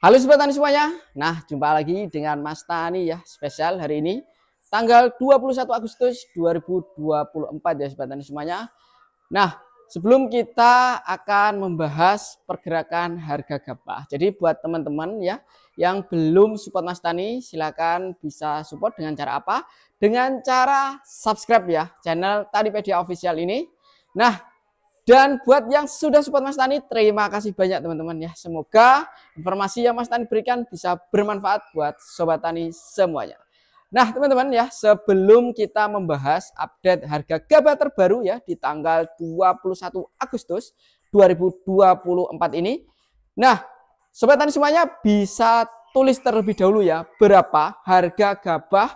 Halo Sobat Tani semuanya. Nah, jumpa lagi dengan Mas Tani ya, spesial hari ini tanggal 21 Agustus 2024 ya Sobat Tani semuanya. Nah, sebelum kita akan membahas pergerakan harga gabah. Jadi buat teman-teman ya yang belum support Mas Tani, silakan bisa support dengan cara apa? Dengan cara subscribe ya channel Tadi Pedia Official ini. Nah, dan buat yang sudah support Mas Tani, terima kasih banyak teman-teman ya. Semoga informasi yang Mas Tani berikan bisa bermanfaat buat Sobat Tani semuanya. Nah teman-teman ya, sebelum kita membahas update harga gabah terbaru ya di tanggal 21 Agustus 2024 ini. Nah, Sobat Tani semuanya bisa tulis terlebih dahulu ya berapa harga gabah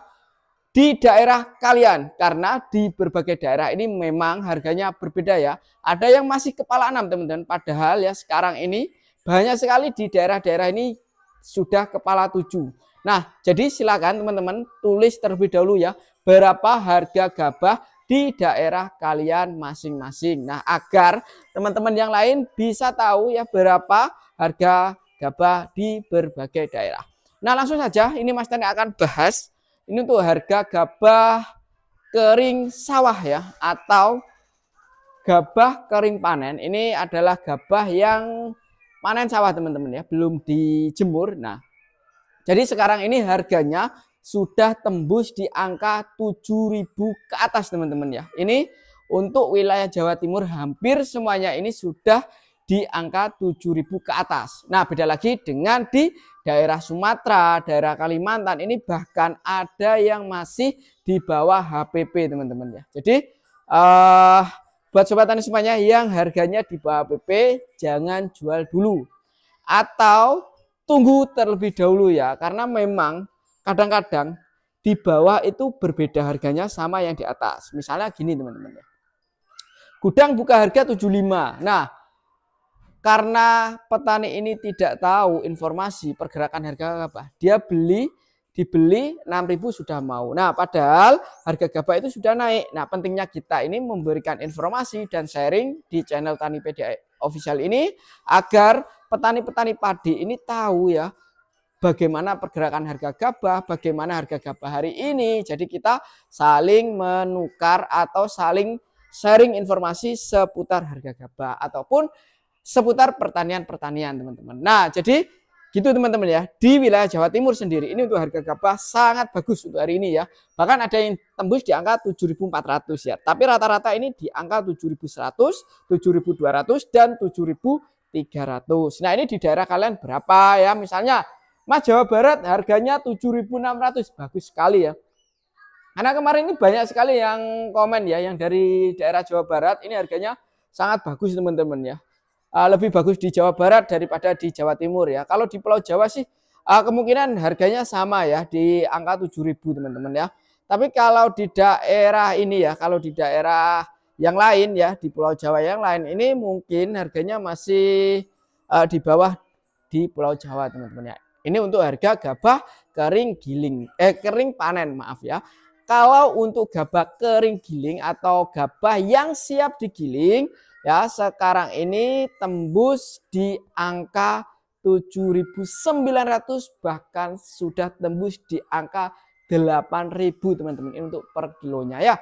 di daerah kalian karena di berbagai daerah ini memang harganya berbeda ya. Ada yang masih kepala enam teman-teman padahal ya sekarang ini banyak sekali di daerah-daerah ini sudah kepala tujuh. Nah, jadi silakan teman-teman tulis terlebih dahulu ya berapa harga gabah di daerah kalian masing-masing. Nah, agar teman-teman yang lain bisa tahu ya berapa harga gabah di berbagai daerah. Nah, langsung saja ini Mas Tani akan bahas ini untuk harga gabah kering sawah ya atau gabah kering panen. Ini adalah gabah yang panen sawah teman-teman ya, belum dijemur. Nah, jadi sekarang ini harganya sudah tembus di angka 7.000 ke atas teman-teman ya. Ini untuk wilayah Jawa Timur hampir semuanya ini sudah di angka 7.000 ke atas. Nah, beda lagi dengan di daerah Sumatera, daerah Kalimantan ini bahkan ada yang masih di bawah HPP, teman-teman ya. Jadi uh, buat sobat tani semuanya yang harganya di bawah HPP jangan jual dulu atau tunggu terlebih dahulu ya karena memang kadang-kadang di bawah itu berbeda harganya sama yang di atas. Misalnya gini teman-teman ya. Gudang buka harga 75. Nah, karena petani ini tidak tahu informasi pergerakan harga gabah, dia beli dibeli 6.000 sudah mau. Nah, padahal harga gabah itu sudah naik. Nah, pentingnya kita ini memberikan informasi dan sharing di channel Tani PDI Official ini agar petani-petani padi ini tahu ya bagaimana pergerakan harga gabah, bagaimana harga gabah hari ini. Jadi kita saling menukar atau saling sharing informasi seputar harga gabah ataupun seputar pertanian-pertanian teman-teman. Nah jadi gitu teman-teman ya di wilayah Jawa Timur sendiri ini untuk harga gabah sangat bagus untuk hari ini ya bahkan ada yang tembus di angka 7.400 ya tapi rata-rata ini di angka 7.100 7.200 dan 7.300 nah ini di daerah kalian berapa ya misalnya Mas Jawa Barat harganya 7.600 bagus sekali ya karena kemarin ini banyak sekali yang komen ya yang dari daerah Jawa Barat ini harganya sangat bagus teman-teman ya uh, lebih bagus di Jawa Barat daripada di Jawa Timur ya. Kalau di Pulau Jawa sih uh, kemungkinan harganya sama ya di angka 7.000 teman-teman ya. Tapi kalau di daerah ini ya, kalau di daerah yang lain ya di Pulau Jawa yang lain ini mungkin harganya masih uh, di bawah di Pulau Jawa teman-teman ya. Ini untuk harga gabah kering giling, eh kering panen maaf ya. Kalau untuk gabah kering giling atau gabah yang siap digiling Ya, sekarang ini tembus di angka 7.900 bahkan sudah tembus di angka 8.000 teman-teman ini untuk per kilonya ya.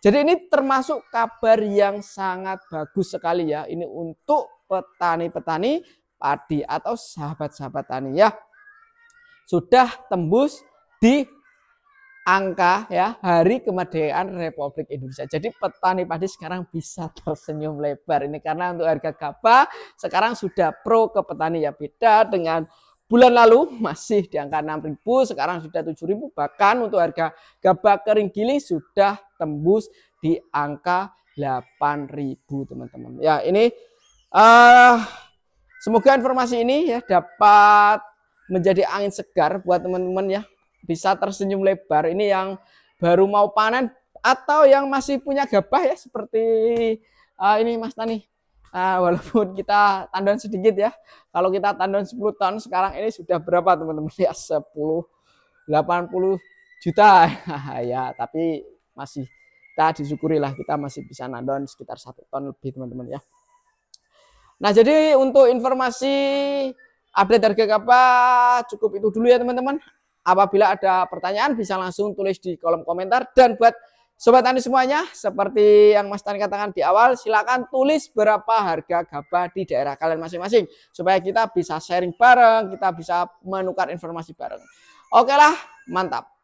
Jadi ini termasuk kabar yang sangat bagus sekali ya. Ini untuk petani-petani padi atau sahabat-sahabat tani ya. Sudah tembus di angka ya hari kemerdekaan Republik Indonesia. Jadi petani padi sekarang bisa tersenyum lebar ini karena untuk harga gabah sekarang sudah pro ke petani ya beda dengan bulan lalu masih di angka 6.000 sekarang sudah 7.000 bahkan untuk harga gabah kering giling sudah tembus di angka 8.000 teman-teman. Ya ini uh, semoga informasi ini ya dapat menjadi angin segar buat teman-teman ya bisa tersenyum lebar ini yang baru mau panen atau yang masih punya gabah ya seperti uh, ini Mas Tani. Uh, walaupun kita tandon sedikit ya. Kalau kita tandon 10 ton sekarang ini sudah berapa teman-teman ya 10 80 juta ya tapi masih kita disyukurilah kita masih bisa nandon sekitar satu ton lebih teman-teman ya. Nah jadi untuk informasi update harga gabah cukup itu dulu ya teman-teman. Apabila ada pertanyaan bisa langsung tulis di kolom komentar dan buat sobat tani semuanya seperti yang Mas Tani katakan di awal silakan tulis berapa harga gabah di daerah kalian masing-masing supaya kita bisa sharing bareng, kita bisa menukar informasi bareng. Oke lah, mantap.